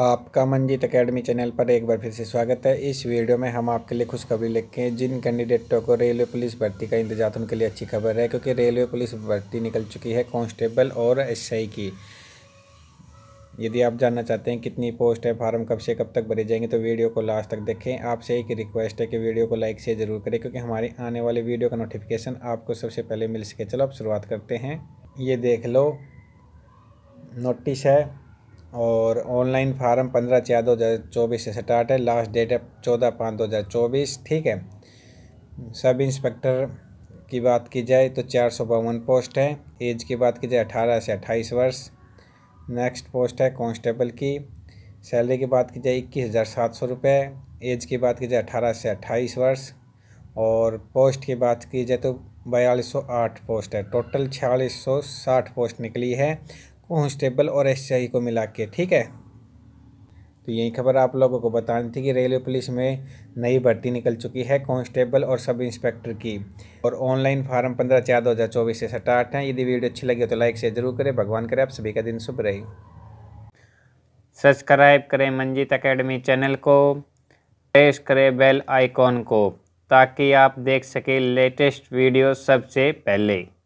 आपका Manjeet academy channel पर एक बार फिर से स्वागत है इस वीडियो में हम आपके लिए खुशखबरी लिखे हैं जिन कैंडिडेटों को रेलवे पुलिस भर्ती का इंतजार उनके लिए अच्छी खबर है क्योंकि रेलवे पुलिस भर्ती निकल चुकी है कांस्टेबल और एसआई की यदि आप जानना चाहते हैं कितनी पोस्ट है फार्म कब से कब तक भरे जाएंगे तो वीडियो को लास्ट तक देखें आपसे एक रिक्वेस्ट है कि वीडियो को लाइक से ज़रूर करें क्योंकि हमारे आने वाले वीडियो का नोटिफिकेशन आपको सबसे पहले मिल सके चलो आप शुरुआत करते हैं ये देख लो नोटिस है और ऑनलाइन फार्म पंद्रह चार दो हज़ार चौबीस से स्टार्ट है लास्ट डेट है चौदह पाँच दो हज़ार चौबीस ठीक है सब इंस्पेक्टर की बात की जाए तो चार सौ बावन पोस्ट है एज की बात की जाए अठारह से अट्ठाईस वर्ष नेक्स्ट पोस्ट है कांस्टेबल की सैलरी की बात की जाए इक्कीस हज़ार सात सौ रुपये एज की बात की जाए अठारह से अट्ठाईस वर्ष और पोस्ट की बात की जाए तो बयालीस सौ आठ पोस्ट है टोटल छियालीस सौ साठ पोस्ट निकली है कॉन्स्टेबल और एस को मिला के ठीक है तो यही खबर आप लोगों को बतानी थी कि रेलवे पुलिस में नई भर्ती निकल चुकी है कॉन्स्टेबल और सब इंस्पेक्टर की और ऑनलाइन फार्म पंद्रह चार दो हज़ार चौबीस से स्टार्ट हैं यदि वीडियो अच्छी लगी तो लाइक से ज़रूर करें भगवान करे आप सभी का दिन शुभ रहे सब्सक्राइब करें मंजीत अकेडमी चैनल को प्रेस करें बेल आइकॉन को ताकि आप देख सकें लेटेस्ट वीडियो सबसे पहले